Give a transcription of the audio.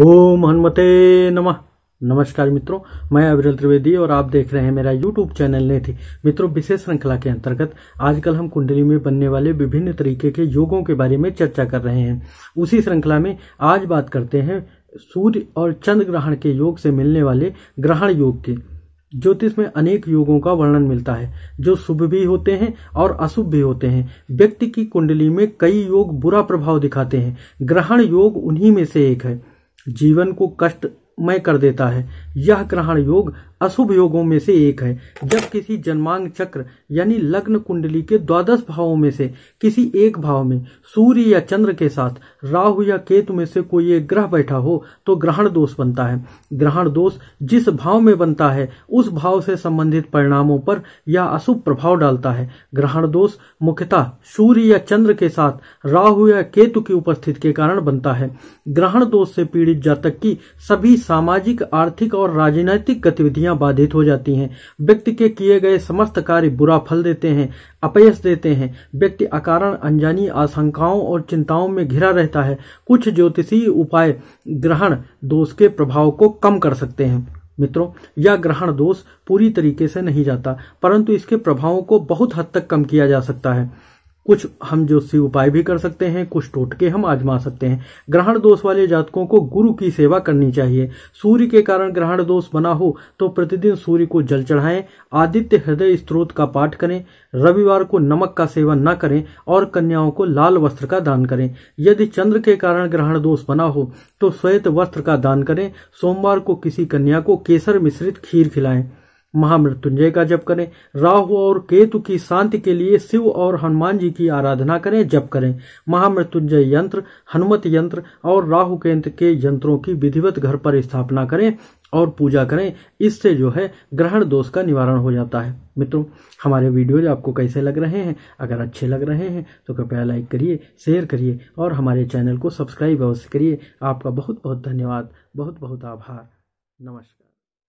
ओम हनुमते नमः नमस्कार मित्रों मैं अविरल त्रिवेदी और आप देख रहे हैं मेरा यूट्यूब चैनल ने थी मित्रों विशेष श्रृंखला के अंतर्गत आजकल हम कुंडली में बनने वाले विभिन्न तरीके के योगों के बारे में चर्चा कर रहे हैं उसी श्रृंखला में आज बात करते हैं सूर्य और चंद्र ग्रहण के योग से मिलने वाले ग्रहण योग के ज्योतिष में अनेक योगों का वर्णन मिलता है जो शुभ भी होते हैं और अशुभ भी होते हैं व्यक्ति की कुंडली में कई योग बुरा प्रभाव दिखाते हैं ग्रहण योग उन्हीं में से एक है जीवन को कष्टमय कर देता है यह ग्रहण योग अशुभ योगों में से एक है जब किसी जन्मांग चक्र यानी लग्न कुंडली के द्वादश भावों में से किसी एक भाव में सूर्य या चंद्र के साथ राहु या केतु में से कोई एक ग्रह बैठा हो तो ग्रहण दोष बनता है ग्रहण दोष जिस भाव में बनता है उस भाव से संबंधित परिणामों पर यह अशुभ प्रभाव डालता है ग्रहण दोष मुख्यतः सूर्य या चंद्र के साथ राहु या केतु की उपस्थिति के कारण बनता है ग्रहण दोष से पीड़ित जातक की सभी सामाजिक आर्थिक और राजनैतिक गतिविधियां खुशियां बाधित हो जाती हैं व्यक्ति के किए गए समस्त कार्य बुरा फल देते हैं अपयस देते हैं व्यक्ति अकारण अनजानी आशंकाओं और चिंताओं में घिरा रहता है कुछ ज्योतिषीय उपाय ग्रहण दोष के प्रभाव को कम कर सकते हैं मित्रों यह ग्रहण दोष पूरी तरीके से नहीं जाता परंतु इसके प्रभावों को बहुत हद तक कम किया जा सकता है कुछ हम जो सी उपाय भी कर सकते हैं कुछ टोटके हम आजमा सकते हैं ग्रहण दोष वाले जातकों को गुरु की सेवा करनी चाहिए सूर्य के कारण ग्रहण दोष बना हो तो प्रतिदिन सूर्य को जल चढ़ाएं आदित्य हृदय स्त्रोत का पाठ करें रविवार को नमक का सेवन न करें और कन्याओं को लाल वस्त्र का दान करें यदि चंद्र के कारण ग्रहण दोष बना हो तो श्वेत वस्त्र का दान करें सोमवार को किसी कन्या को केसर मिश्रित खीर खिलाएं महामृत्युंजय का जप करें राहु और केतु की शांति के लिए शिव और हनुमान जी की आराधना करें जप करें महामृत्युंजय यंत्र हनुमत यंत्र और राहु केंद्र के यंत्रों की विधिवत घर पर स्थापना करें और पूजा करें इससे जो है ग्रहण दोष का निवारण हो जाता है मित्रों हमारे वीडियो आपको कैसे लग रहे हैं अगर अच्छे लग रहे हैं तो कृपया लाइक करिए शेयर करिए और हमारे चैनल को सब्सक्राइब अवश्य करिए आपका बहुत बहुत धन्यवाद बहुत बहुत आभार नमस्कार